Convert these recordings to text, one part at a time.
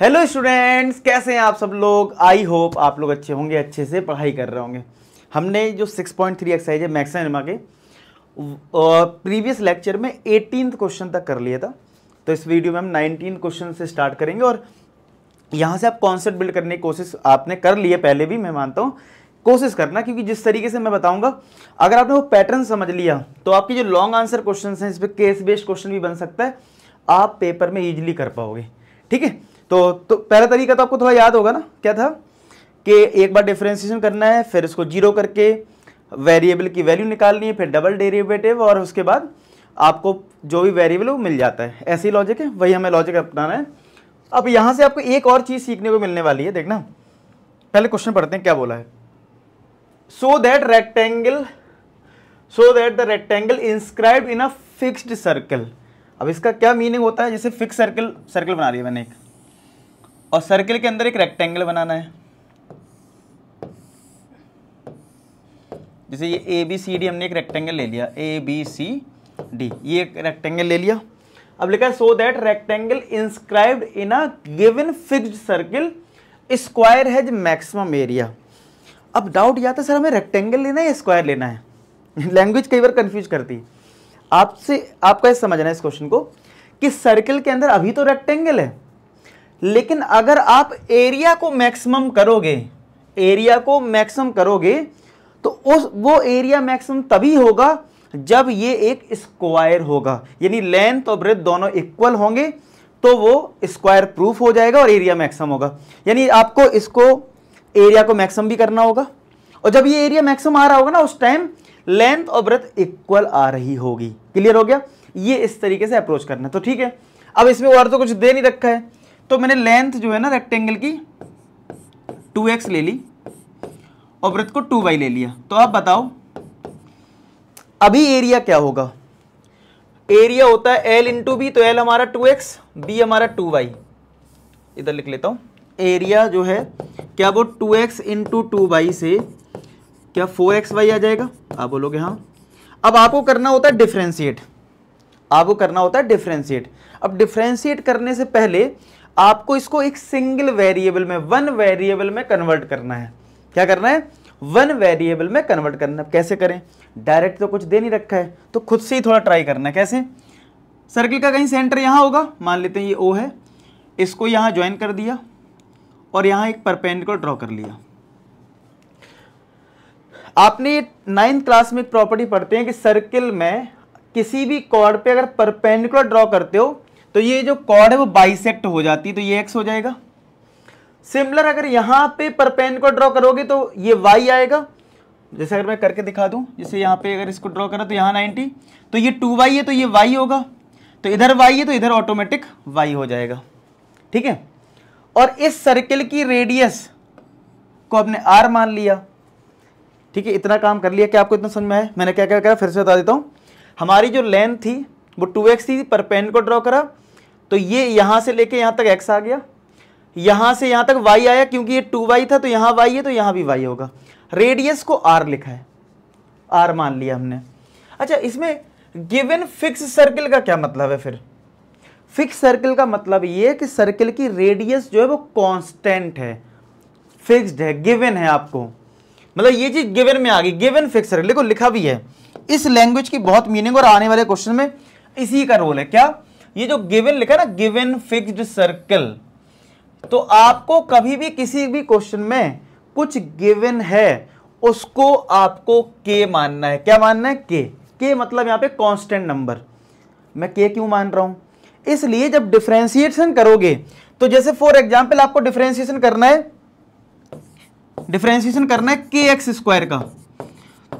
Hello students कैसे हैं आप सब लोग आई होप आप लोग अच्छे होंगे अच्छे से पढ़ाई कर रहे होंगे हमने जो 6.3 पॉइंट थ्री एक्सरसाइज है मैक्सा निमा के प्रीवियस लेक्चर में एटीन क्वेश्चन तक कर लिया था तो इस वीडियो में हम नाइनटीन क्वेश्चन से स्टार्ट करेंगे और यहाँ से आप कॉन्सेप्ट बिल्ड करने की कोशिश आपने कर लिए पहले भी मैं मानता हूँ कोशिश करना क्योंकि जिस तरीके से मैं बताऊंगा अगर आपने वो पैटर्न समझ लिया तो आपके जो लॉन्ग आंसर क्वेश्चन हैं इस पर केस बेस्ड क्वेश्चन भी बन सकता है आप पेपर में ईजिली कर पाओगे ठीक है तो, तो पहला तरीका तो आपको थोड़ा याद होगा ना क्या था कि एक बार डिफ्रेंसिएशन करना है फिर उसको जीरो करके वेरिएबल की वैल्यू निकालनी है फिर डबल डेरिवेटिव और उसके बाद आपको जो भी वेरिएबल वो मिल जाता है ऐसी लॉजिक है वही हमें लॉजिक अपनाना है अब यहाँ से आपको एक और चीज़ सीखने को मिलने वाली है देखना पहले क्वेश्चन पढ़ते हैं क्या बोला है so that rectangle so that the rectangle inscribe in a fixed circle अब इसका क्या मीनिंग होता है जैसे फिक्स सर्कल सर्कल बना रही है मैंने एक और सर्किल के अंदर एक रेक्टेंगल बनाना है जैसे ये ए बी सी डी हमने एक रेक्टेंगल ले लिया ए बी सी डी ये एक रेक्टेंगल ले लिया अब लिखा है so that rectangle inscribed in a given fixed circle square has maximum area अब डाउट यह था सर हमें रेक्टेंगल लेना है या स्क्वायर लेना है लैंग्वेज कई बार कंफ्यूज करती है आपसे आपका ये समझना है इस क्वेश्चन को कि सर्किल के अंदर अभी तो रेक्टेंगल है लेकिन अगर आप एरिया को मैक्सिमम करोगे एरिया को मैक्सिमम करोगे तो उस वो एरिया मैक्सिमम तभी होगा जब ये एक स्क्वायर होगा यानी लेंथ और ब्रेथ दोनों इक्वल होंगे तो वो स्क्वायर प्रूफ हो जाएगा और एरिया मैक्सिमम होगा यानी आपको इसको एरिया को मैक्सिमम भी करना होगा और जब ये एरिया मैक्सिमम आ रहा होगा ना उस टाइम लेंथ और ब्रेथ इक्वल आ रही होगी क्लियर हो गया ये इस तरीके से अप्रोच करना तो ठीक है अब इसमें और तो कुछ दे नहीं रखा है तो मैंने लेंथ जो है ना रेक्टेंगल की टू एक्स ले ली और वृत्त को टू वाई ले लिया तो आप बताओ अभी एरिया क्या होगा एरिया होता है एल इंटू बी तो एल हमारा टू एक्स बी हमारा टू इधर लिख लेता हूं एरिया जो है क्या वो two X into two Y से क्या फोर एक्स वाई आ जाएगा आप बोलोगे हाँ अब आपको करना होता है डिफ्रेंशिएट आपको करना होता है डिफ्रेंशिएट अब डिफ्रेंशिएट करने से पहले आपको इसको एक सिंगल वेरिएबल में वन वेरिएबल में कन्वर्ट करना है क्या करना है वन वेरिएबल में कन्वर्ट करना है कैसे करें डायरेक्ट तो कुछ दे नहीं रखा है तो खुद से ही थोड़ा ट्राई करना है कैसे सर्किल का कहीं सेंटर यहाँ होगा मान लेते हैं ये ओ है इसको यहाँ ज्वाइन कर दिया और यहाँ एक परपेंड को ड्रॉ कर लिया आपने नाइन्थ क्लास में एक प्रॉपर्टी पढ़ते हैं कि सर्किल में किसी भी कॉर्ड पे अगर परपेंडिकुलर ड्रॉ करते हो तो ये जो कॉर्ड है वो बाइसेक्ट हो जाती है तो ये एक्स हो जाएगा सिमिलर अगर यहां पे परपेन को ड्रॉ करोगे तो ये वाई आएगा जैसे अगर मैं करके दिखा दूं जैसे यहां पे अगर इसको ड्रॉ करा तो यहां नाइनटी तो ये टू वाई है तो ये वाई होगा तो इधर वाई है तो इधर ऑटोमेटिक वाई हो जाएगा ठीक है और इस सर्किल की रेडियस को आपने आर मान लिया ठीक है इतना काम कर लिया क्या आपको इतना समझ में आया मैंने क्या क्या करा फिर से बता देता हूं हमारी जो लेंथ थी वो टू एक्स थी पेन को ड्रॉ करा तो ये यहाँ से लेके यहाँ तक एक्स आ गया यहाँ से यहाँ तक वाई आया क्योंकि ये टू वाई था तो यहाँ वाई है तो यहाँ भी वाई होगा रेडियस को आर लिखा है आर मान लिया हमने अच्छा इसमें गिवन फिक्स सर्किल का क्या मतलब है फिर फिक्स सर्किल का मतलब ये है कि सर्किल की रेडियस जो है वो कॉन्स्टेंट है फिक्सड है गिवन है आपको मतलब ये चीज गिवन में आ गई गिवन फिक्स सर्किल देखो लिखा भी है इस लैंग्वेज की बहुत मीनिंग और आने वाले क्वेश्चन में इसी का रोल है क्या ये जो गिवन लिखा ना गिवन फिक्स्ड सर्कल तो आपको कभी भी किसी भी क्वेश्चन में कुछ गिवन है उसको आपको के मानना है क्या मानना है के के मतलब यहां पे कांस्टेंट नंबर मैं के क्यों मान रहा हूं इसलिए जब डिफ्रेंसिएशन करोगे तो जैसे फॉर एग्जाम्पल आपको डिफ्रेंसिएशन करना है डिफ्रेंसिएशन करना है के एक्स स्क्वायर का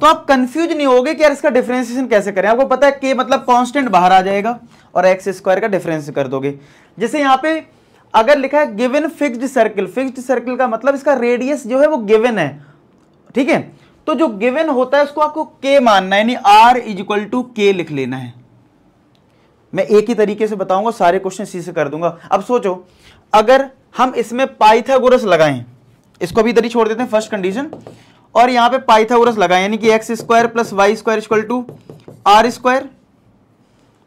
तो आप कंफ्यूज नहीं होगे कि यार इसका डिफरेंशिएशन कैसे करें आपको पता है के मतलब कांस्टेंट बाहर आ जाएगा और एक्स स्क्वायर का डिफरेंस कर दोगे जैसे यहाँ पे अगर लिखा है given fixed circle fixed circle का मतलब इसका रेडियस जो है वो गिवन है ठीक है तो जो गिवन होता है उसको आपको के मानना है यानी आर इज इक्वल टू के लिख लेना है मैं एक ही तरीके से बताऊंगा सारे क्वेश्चन इसी से कर दूंगा अब सोचो अगर हम इसमें पाइथागोरस लगाएं इसको भी इधर ही छोड़ देते हैं फर्स्ट कंडीशन और यहां पे पाइथागोरस लगा यानी कि x square plus y square equal to r square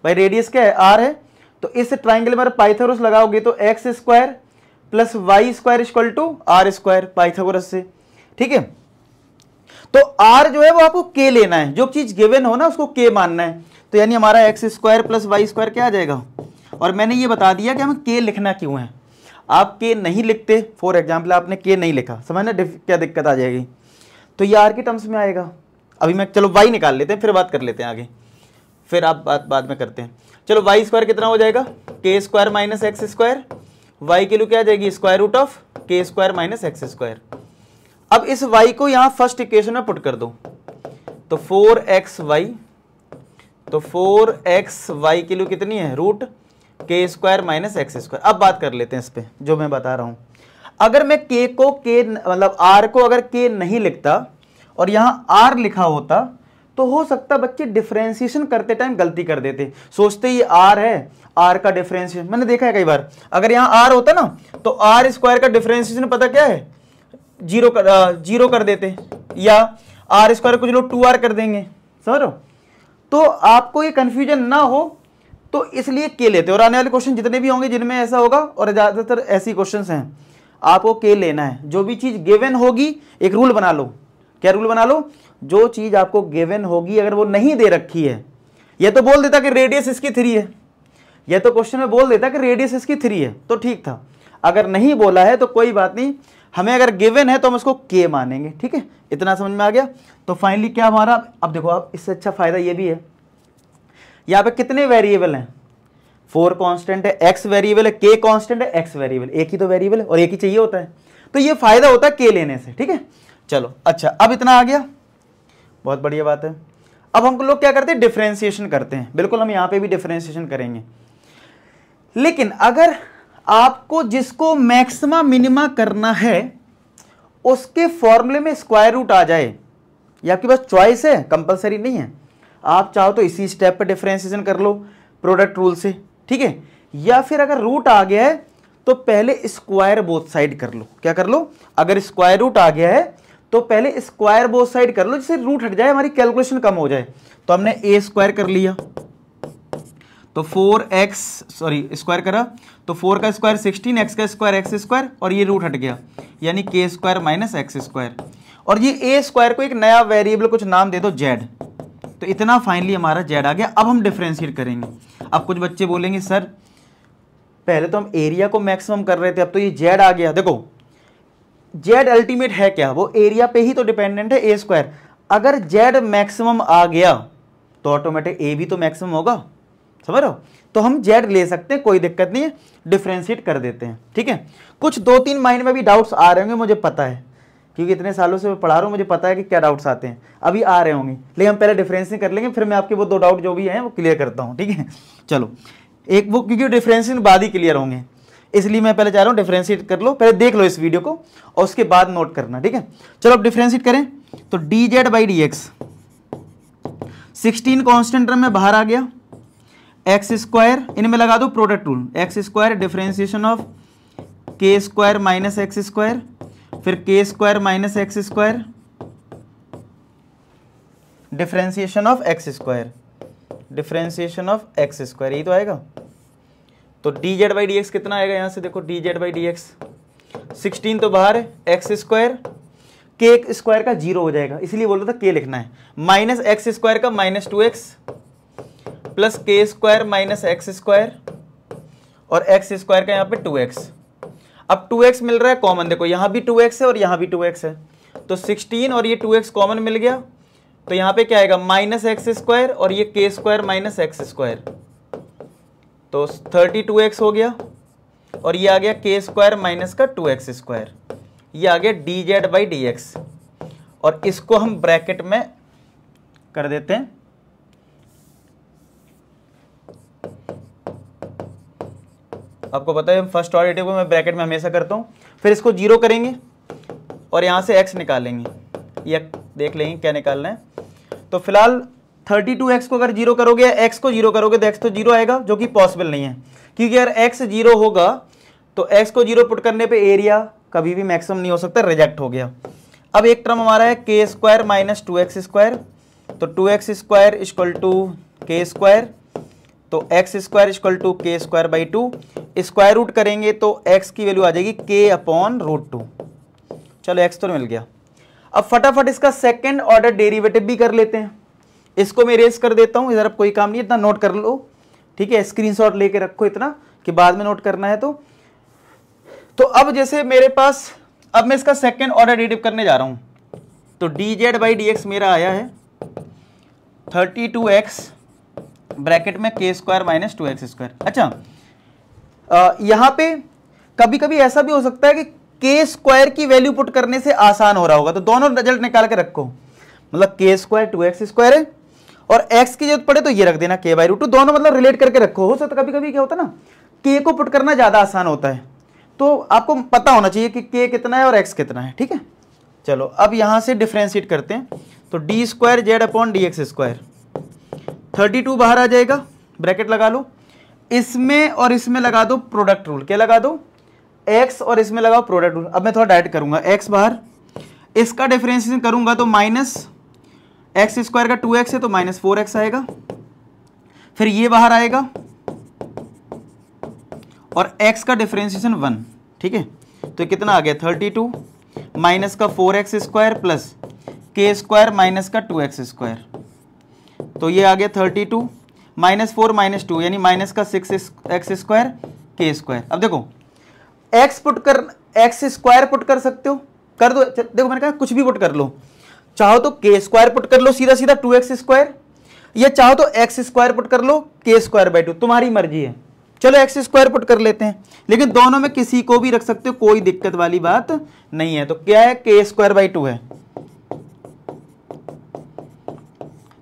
भाई रेडियस क्या है आर है तो इस ट्राइंगल में पाइथागोरस लगाओगे तो x square plus y square equal to r square Pythagoras से ठीक है तो आर जो है वो आपको के लेना है जो चीज गिवन हो ना उसको के मानना है तो यानी हमारा x square plus y square क्या आ जाएगा और मैंने ये बता दिया कि हमें के लिखना क्यों है आप के नहीं लिखते फॉर एग्जाम्पल आपने के नहीं लिखा समझना क्या दिक्कत आ जाएगी तो ये आर के टर्म्स में आएगा अभी मैं चलो वाई निकाल लेते हैं फिर बात कर लेते हैं आगे फिर आप बात बाद में करते हैं चलो वाई स्क्वायर कितना हो जाएगा k square minus x square y के लिए क्या आ जाएगी square root of k square minus x square अब इस वाई को यहां फर्स्ट इक्वेशन में पुट कर दो तो फोर एक्स वाई तो फोर एक्स वाई के लिए कितनी है रूट के स्क्वायर माइनस एक्स स्क्वायर अब बात कर लेते हैं इस पर जो मैं बता रहा हूँ अगर मैं के को के मतलब आर को अगर के नहीं लिखता और यहां आर लिखा होता तो हो सकता बच्चे डिफ्रेंसिएशन करते टाइम गलती कर देते सोचते ये आर है आर का डिफ्रेंसिएशन मैंने देखा है कई बार अगर यहां आर होता ना तो आर स्क्वायर का डिफ्रेंसिएशन पता क्या है जीरो कर जीरो कर देते या आर स्क्वायर कुछ लोग टू आर कर देंगे समझो तो आपको ये कंफ्यूजन ना हो तो इसलिए के लेते और आने वाले क्वेश्चन जितने भी होंगे जिनमें ऐसा होगा और ज़्यादातर ऐसी क्वेश्चन हैं आपको के लेना है जो भी चीज़ गिवन होगी एक रूल बना लो क्या रूल बना लो जो चीज़ आपको गिवन होगी अगर वो नहीं दे रखी है यह तो बोल देता कि रेडियस इसकी थ्री है यह तो क्वेश्चन में बोल देता कि रेडियस इसकी थ्री है तो ठीक था अगर नहीं बोला है तो कोई बात नहीं हमें अगर गिवन है तो हम उसको के मानेंगे ठीक है इतना समझ में आ गया तो फाइनली क्या हमारा अब देखो आप इससे अच्छा फ़ायदा ये भी है यहाँ पे कितने वेरिएबल हैं फोर कांस्टेंट है एक्स वेरिएबल है के कांस्टेंट है एक्स वेरिएबल एक ही तो वेरिएबल है और एक ही चाहिए होता है तो ये फायदा होता है के लेने से ठीक है चलो अच्छा अब इतना आ गया बहुत बढ़िया बात है अब हम लोग क्या करते हैं डिफ्रेंसिएशन करते हैं बिल्कुल हम यहाँ पे भी डिफ्रेंसिएशन करेंगे लेकिन अगर आपको जिसको मैक्सिमा मिनिमा करना है उसके फॉर्मूले में स्क्वायर रूट आ जाए या आपके पास चॉइस है कंपलसरी नहीं है आप चाहो तो इसी स्टेप पर डिफ्रेंसिएशन कर लो प्रोडक्ट रूल से ठीक है या फिर अगर रूट आ गया है तो पहले स्क्वायर बोथ साइड कर लो क्या कर लो अगर स्क्वायर रूट आ गया है तो पहले स्क्वायर बोथ साइड कर लो जिससे रूट हट जाए हमारी कैलकुलेशन कम हो जाए तो हमने ए स्क्वायर कर लिया तो 4x सॉरी स्क्वायर करा तो 4 का स्क्वायर एक्स का स्क्वायर एक्स स्क्वायर और ये रूट हट गया यानी के स्क्वायर माइनस एक्स स्क्वायर और ये ए स्क्वायर को एक नया वेरिएबल कुछ नाम दे दो जेड तो इतना फाइनली हमारा जेड आ गया अब हम डिफ्रेंशिएट करेंगे अब कुछ बच्चे बोलेंगे सर पहले तो हम एरिया को मैक्सिमम कर रहे थे अब तो ये जेड आ गया देखो जेड अल्टीमेट है क्या वो एरिया पे ही तो डिपेंडेंट है ए स्क्वायर अगर जेड मैक्सिमम आ गया तो ऑटोमेटिक ए भी तो मैक्सिमम होगा समझ रहे हो तो हम जेड ले सकते हैं कोई दिक्कत नहीं है डिफ्रेंशिएट कर देते हैं ठीक है कुछ दो तीन माइंड में भी डाउट्स आ रहे होंगे मुझे पता है क्योंकि इतने सालों से मैं पढ़ा रहा हूँ मुझे पता है कि क्या डाउट्स आते हैं अभी आ रहे होंगे लेकिन हम पहले डिफरेंसिंग कर लेंगे फिर मैं आपके वो दो डाउट जो भी हैं वो क्लियर करता हूँ ठीक है चलो एक वो क्योंकि डिफरेंसिंग बाद ही क्लियर होंगे इसलिए मैं पहले चाह रहा हूँ डिफ्रेंशिएट कर लो पहले देख लो इस वीडियो को और उसके बाद नोट करना ठीक है चलो अब डिफ्रेंशिएट करें तो d z by d x sixteen constant term में बाहर आ गया एक्स स्क्वायर इनमें लगा दो product rule x square differentiation of k square minus x square फिर k square minus x square differentiation of x square differentiation of x square यही तो आएगा तो d z by d x कितना आएगा यहां से देखो d z by d x sixteen तो बाहर एक्स स्क्वायर के स्क्वायर का जीरो हो जाएगा इसलिए बोल रहा था के लिखना है माइनस एक्स स्क्वायर का minus two x plus k square minus x square और एक्स स्क्वायर का यहाँ पे टू एक्स अब 2x मिल रहा है कॉमन देखो यहाँ भी 2x है और यहाँ भी 2x है तो 16 और ये 2x कॉमन मिल गया तो यहाँ पे क्या आएगा माइनस एक्स स्क्वायर और ये के स्क्वायर माइनस एक्स स्क्वायर तो 32x हो गया और ये आ गया के स्क्वायर माइनस का 2x स्क्वायर ये आ गया d z by d x और इसको हम ब्रैकेट में कर देते हैं आपको पता है फर्स्ट ऑर्डर डेरेटिव को मैं ब्रैकेट में हमेशा करता हूँ फिर इसको जीरो करेंगे और यहाँ से एक्स निकालेंगे ये देख लेंगे क्या निकालना है तो फिलहाल 32x को अगर जीरो करोगे या x को जीरो करोगे तो x तो जीरो आएगा जो कि पॉसिबल नहीं है क्योंकि अगर x जीरो होगा तो x को जीरो पुट करने पे एरिया कभी भी मैक्सिमम नहीं हो सकता रिजेक्ट हो गया अब एक टर्म हमारा है k square minus two x square तो two x square equal to k square तो x square equal to k square by two square root करेंगे तो एक्स की वैल्यू आ जाएगी के अपॉन रूट टू चलो एक्स तो मिल गया अब फटाफट इसका सेकेंड ऑर्डर डेरिवेटिव भी कर लेते हैं इसको मैं रेस कर देता हूँ इधर अब कोई काम नहीं इतना नोट कर लो ठीक है स्क्रीनशॉट लेके रखो इतना कि बाद में नोट करना है तो तो अब जैसे मेरे पास अब मैं इसका सेकेंड ऑर्डर डेटिव करने जा रहा हूँ तो d z by d x मेरा आया है थर्टी टू एक्स ब्रैकेट में k square minus two x square अच्छा यहां पे कभी कभी ऐसा भी हो सकता है कि के स्क्वायर की वैल्यू पुट करने से आसान हो रहा होगा तो दोनों रिजल्ट निकाल के रखो मतलब के स्क्वायर टू एक्स स्क्वायर है और एक्स की जरूरत पड़े तो ये रख देना के बाई रूट दोनों मतलब रिलेट करके रखो हो सकता कभी कभी क्या होता है ना के को पुट करना ज़्यादा आसान होता है तो आपको पता होना चाहिए कि के कितना है और एक्स कितना है ठीक है चलो अब यहां से डिफ्रेंशिएट करते हैं तो d square z upon d x square thirty two बाहर आ जाएगा ब्रैकेट लगा लो इसमें और इसमें लगा दो प्रोडक्ट रूल क्या लगा दो एक्स और इसमें लगाओ प्रोडक्ट रूल अब मैं थोड़ा डायरेक्ट करूंगा एक्स बाहर इसका डिफरेंशिएशन करूंगा तो माइनस एक्स स्क्वायर का टू एक्स है तो माइनस फोर एक्स आएगा फिर ये बाहर आएगा और x का डिफ्रेंसिएशन वन ठीक है तो कितना आ गया थर्टी टू माइनस का four x square plus k square minus का टू एक्स स्क्वायर तो ये आ गया thirty two minus four minus two यानी माइनस का six x square k square अब देखो एक्स पुट कर एक्स स्क्वायर पुट कर सकते हो कर दो देखो मैंने कहा कुछ भी पुट कर लो चाहो तो के स्क्वायर पुट कर लो सीधा सीधा टू एक्स स्क्वायर या चाहो तो एक्स स्क्वायर पुट कर लो के स्क्वायर बाई टू तुम्हारी मर्जी है चलो एक्स स्क्वायर पुट कर लेते हैं लेकिन दोनों में किसी को भी रख सकते हो कोई दिक्कत वाली बात नहीं है तो क्या है के स्क्वायर बाई टू है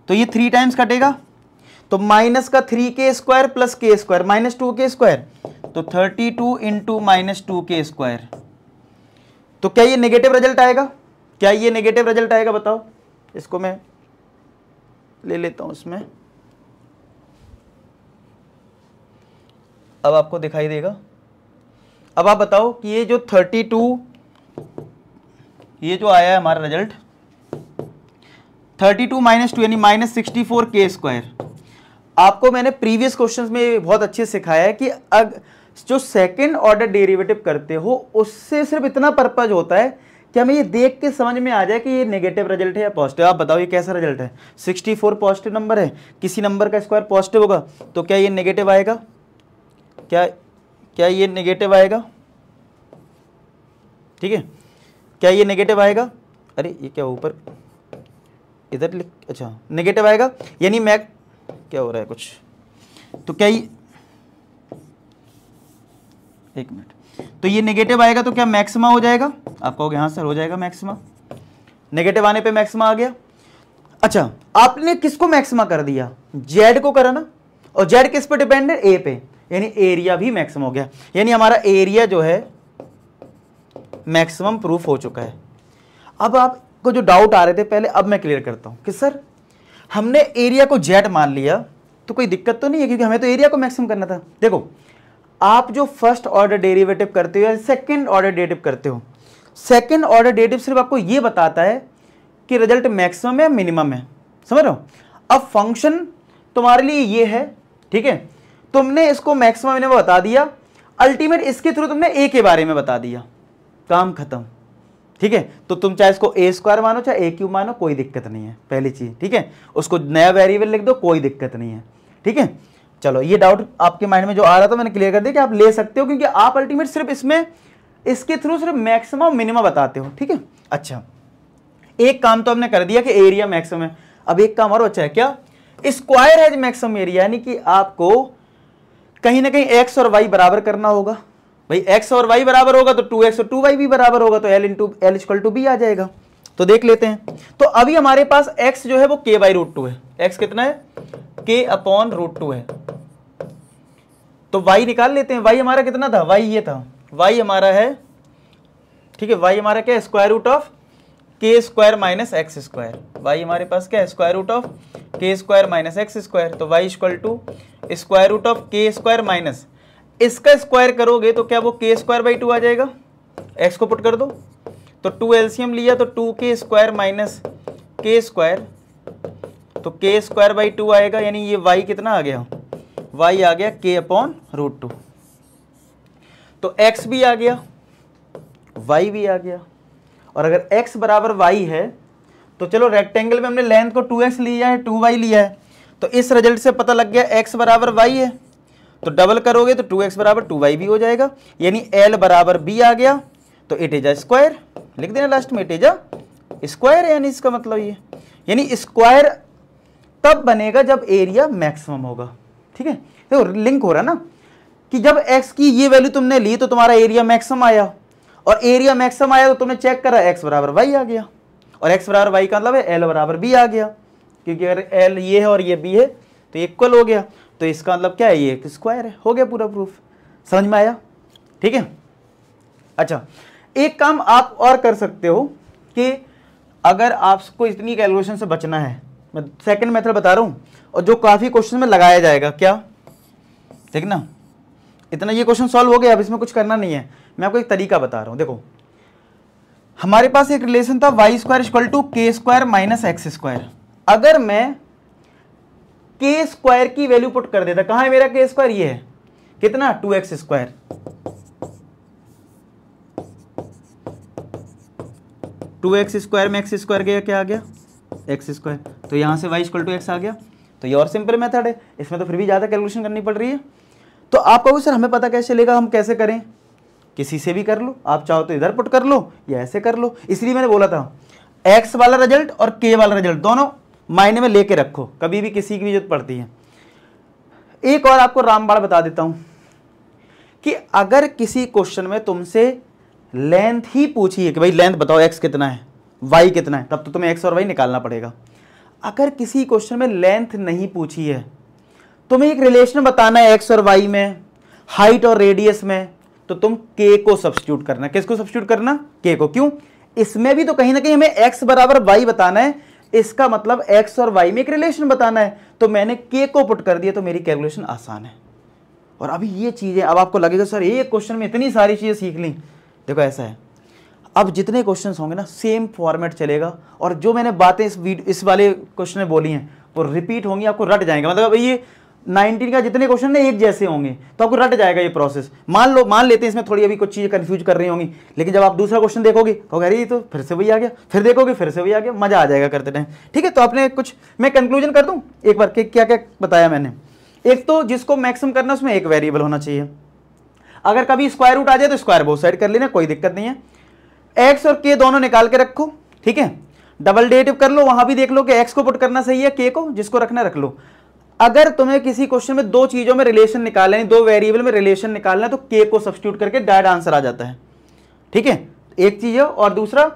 तो ये थ्री टाइम्स कटेगा तो माइनस का three k square plus k square minus two k square तो thirty two into minus two k square तो क्या ये नेगेटिव रिजल्ट आएगा क्या ये नेगेटिव रिजल्ट आएगा बताओ इसको मैं ले लेता हूं इसमें अब आपको दिखाई देगा अब आप बताओ कि ये जो थर्टी टू ये जो आया है हमारा result thirty two minus two यानी minus sixty four k square आपको मैंने प्रीवियस क्वेश्चंस में बहुत अच्छे सिखाया है कि अग जो सेकंड ऑर्डर डेरिवेटिव करते हो उससे सिर्फ इतना पर्पज होता है कि हमें ये देख के समझ में आ जाए कि ये नेगेटिव रिजल्ट है या पॉजिटिव आप बताओ ये कैसा रिजल्ट है 64 पॉजिटिव नंबर है किसी नंबर का स्क्वायर पॉजिटिव होगा तो क्या ये नेगेटिव आएगा क्या क्या ये नेगेटिव आएगा ठीक है क्या ये नेगेटिव आएगा अरे ये क्या ऊपर इधर लिख अच्छा नेगेटिव आएगा यानी मैं क्या हो रहा है कुछ तो क्या ही? एक मिनट तो ये नेगेटिव आएगा तो क्या मैक्सिमा हो जाएगा आप कहोगे हाँ सर हो जाएगा मैक्सिमा नेगेटिव आने पे मैक्सिमा आ गया अच्छा आपने किसको मैक्सिमा कर दिया जेड को करा ना और जेड किस पे डिपेंड है ए पे यानी एरिया भी मैक्सिमम हो गया यानी हमारा एरिया जो है मैक्सिमम प्रूफ हो चुका है अब आपको जो डाउट आ रहे थे पहले अब मैं क्लियर करता हूं कि सर हमने एरिया को जेड मान लिया तो कोई दिक्कत तो नहीं है क्योंकि हमें तो एरिया को मैक्सिमम करना था देखो आप जो फर्स्ट ऑर्डर डेरिवेटिव करते हो या सेकेंड ऑर्डर डेटिव करते हो सेकेंड ऑर्डर डेटिव सिर्फ आपको ये बताता है कि रिजल्ट मैक्सिमम है मिनिमम है समझ रहे हो अब फंक्शन तुम्हारे लिए ये है ठीक है तुमने इसको मैक्सिमम मिनिमम बता दिया अल्टीमेट इसके थ्रू तुमने ए के बारे में बता दिया काम खत्म ठीक है तो तुम चाहे इसको ए स्क्वायर मानो चाहे ए क्यूब मानो कोई दिक्कत नहीं है पहली चीज़ ठीक है उसको नया वेरिएबल लिख दो कोई दिक्कत नहीं है ठीक है चलो ये डाउट आपके माइंड में जो आ रहा था मैंने क्लियर कर दिया कि आप ले सकते हो क्योंकि आप अल्टीमेट सिर्फ इसमें इसके थ्रू सिर्फ मैक्सिमम मिनिमम बताते हो ठीक है अच्छा एक काम तो हमने कर दिया कि एरिया मैक्सिमम है अब एक काम और अच्छा है क्या स्क्वायर हैज मैक्सिमम एरिया यानी कि आपको कहीं ना कहीं एक्स और वाई बराबर करना होगा भाई x और y बराबर होगा तो 2x और 2y भी बराबर होगा तो l two l equal to b आ जाएगा तो देख लेते हैं तो अभी हमारे पास x जो है वो के बाई रूट टू है x कितना है के अपॉन रूट टू है तो y निकाल लेते हैं y हमारा कितना था y ये था y हमारा है ठीक है y हमारा क्या square root of k square minus x square y हमारे पास क्या है square root of k square minus x square तो y equal to square root of k square minus इसका स्क्वायर करोगे तो क्या वो के स्क्वायर बाई टू आ जाएगा एक्स को पुट कर दो तो टू एल्सियम लिया तो टू के स्क्वायर माइनस के स्क्वायर तो के स्क्वायर बाई टू आएगा यानी ये वाई कितना आ गया वाई आ गया के अपॉन रूट टू तो एक्स भी आ गया वाई भी आ गया और अगर एक्स बराबर वाई है तो चलो रेक्टेंगल में हमने लेंथ को टू एक्स लिया है टू वाई लिया है तो इस रिजल्ट से पता लग गया एक्स बराबर वाई है तो डबल करोगे तो टू एक्स बराबर टू वाई भी हो जाएगा यानी एल बराबर बी आ गया तो इट इज अ स्क्वायर लिख देना लास्ट में इट इज अ स्क्वायर यानी इसका मतलब ये यानी स्क्वायर तब बनेगा जब एरिया मैक्सिमम होगा ठीक है देखो तो लिंक हो रहा ना कि जब x की ये वैल्यू तुमने ली तो तुम्हारा एरिया मैक्सिमम आया और एरिया मैक्सिमम आया तो तुमने चेक करा x बराबर वाई आ गया और x बराबर वाई का मतलब है एल बराबर बी आ गया क्योंकि अगर एल ये है और ये बी है तो इक्वल हो गया तो इसका मतलब क्या है ये एक स्क्वायर है हो गया पूरा प्रूफ समझ में आया ठीक है अच्छा एक काम आप और कर सकते हो कि अगर आपको इतनी कैलकुलेशन से बचना है मैं सेकंड मेथड बता रहा हूँ और जो काफ़ी क्वेश्चन में लगाया जाएगा क्या ठीक ना इतना ये क्वेश्चन सॉल्व हो गया अब इसमें कुछ करना नहीं है मैं आपको एक तरीका बता रहा हूँ देखो हमारे पास एक रिलेशन था y square equal to k square minus x square अगर मैं के स्क्वायर की वैल्यू पुट कर देता कहा है मेरा के स्क्वायर ये है कितना two x square two x square में एक्स स्क्वायर गया क्या आ गया एक्स स्क्वायर तो यहां से वाई स्क्वल टू एक्स आ गया तो ये और सिंपल मेथड है इसमें तो फिर भी ज़्यादा कैलकुलेशन करनी पड़ रही है तो आप कहो सर हमें पता कैसे लेगा हम कैसे करें किसी से भी कर लो आप चाहो तो इधर पुट कर लो या ऐसे कर लो इसलिए मैंने बोला था एक्स वाला रिजल्ट और के वाला रिजल्ट दोनों मायने में लेके रखो कभी भी किसी की भी जरूरत पड़ती है एक और आपको रामबाड़ बता देता हूं कि अगर किसी क्वेश्चन में तुमसे लेंथ ही पूछी है कि भाई लेंथ बताओ एक्स कितना है वाई कितना है तब तो तुम्हें एक्स और वाई निकालना पड़ेगा अगर किसी क्वेश्चन में लेंथ नहीं पूछी है तुम्हें एक रिलेशन बताना है एक्स और वाई में हाइट और रेडियस में तो तुम के को सब्सिट्यूट करना किसको सब्सिट्यूट करना के को क्यों इसमें भी तो कहीं ना कहीं हमें एक्स बराबर वाई बताना है इसका मतलब एक्स और वाई में एक रिलेशन बताना है तो मैंने के को पुट कर दिया तो मेरी कैलकुलेशन आसान है और अभी ये चीज़ें अब आपको लगेगा सर एक क्वेश्चन में इतनी सारी चीज़ें सीख ली देखो ऐसा है अब जितने क्वेश्चन होंगे ना सेम फॉर्मेट चलेगा और जो मैंने बातें इस इस वाले क्वेश्चन में बोली हैं वो रिपीट होंगी आपको रट जाएंगे मतलब ये 19 का जितने क्वेश्चन है एक जैसे होंगे तो आपको रट जाएगा ये प्रोसेस मान लो मान लेते हैं इसमें थोड़ी अभी कुछ चीज़ें कन्फ्यूज कर रही होंगी लेकिन जब आप दूसरा क्वेश्चन देखोगे कहोगे अरे ये तो फिर से वही आ गया फिर देखोगे फिर से वही आ गया मज़ा आ जाएगा करते टाइम ठीक है तो आपने कुछ मैं कंक्लूजन कर दूँ एक बार के क्या क्या बताया मैंने एक तो जिसको मैक्सिम करना उसमें एक वेरिएबल होना चाहिए अगर कभी स्क्वायर रूट आ जाए तो स्क्वायर बहुत साइड कर लेना कोई दिक्कत नहीं है एक्स और के दोनों निकाल के रखो ठीक है डबल डेटिव कर लो वहां भी देख लो कि एक्स को पुट करना सही है के को जिसको रखना रख लो अगर तुम्हें किसी क्वेश्चन में दो चीजों में रिलेशन निकालना है दो वेरिएबल में रिलेशन निकालना है तो के को सब्सिट्यूट करके डायरेक्ट आंसर आ जाता है ठीक है एक चीज है और दूसरा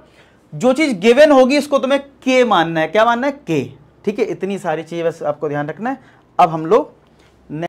जो चीज गिवन होगी इसको तुम्हें के मानना है क्या मानना है के ठीक है इतनी सारी चीज बस आपको ध्यान रखना है अब हम लोग